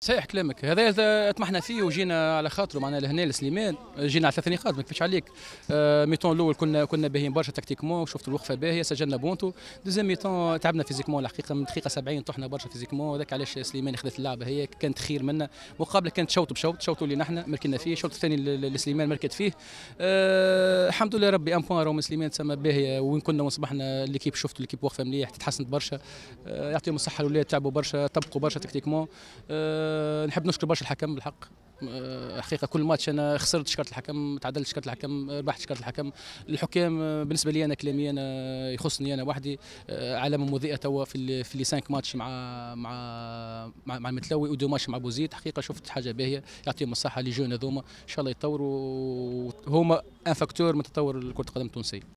صحيح كلامك هذا طمحنا فيه وجينا على خاطره معنا لهنا لسليمان جينا على ثلاث نقاط ما نكذبش عليك آه ميتون الاول كنا كنا باهيين برشا تكتيكمون وشفت الوقفه باهيه سجلنا بونتو دوزيام ميتون تعبنا فيزيكمون الحقيقه من دقيقه 70 طحنا برشا فيزيكمون هذاك علاش سليمان خذت اللعبه هي كانت خير منا مقابله كانت شوط بشوط شوط اللي نحن مركنا فيه الشوط الثاني لسليمان مركت فيه آه الحمد لله ربي ان بوان روم سليمان تسمى باهيه وين كنا وصبحنا ليكيب شفت ليكيب وقفه مليح تحسنت برشا آه يعطيهم الصحه الاولاد تعبوا برشا طبقوا برشا تكتيكمون آه نحب نشكر برشا الحكم بالحق آه، حقيقه كل ماتش انا خسرت شكرت الحكم تعادلت شكرت الحكم ربحت شكرت الحكم الحكام آه، بالنسبه لي انا كلامي انا آه، يخصني انا وحدي علامه مضيئه توا في في لي سانك ماتش مع مع مع, مع المتلوي ودو ماتش مع بوزيد حقيقه شفت حاجه باهيه يعطيهم الصحه لي جون هذوما ان شاء الله يتطوروا هما ان فاكتور من تطور كره القدم التونسيه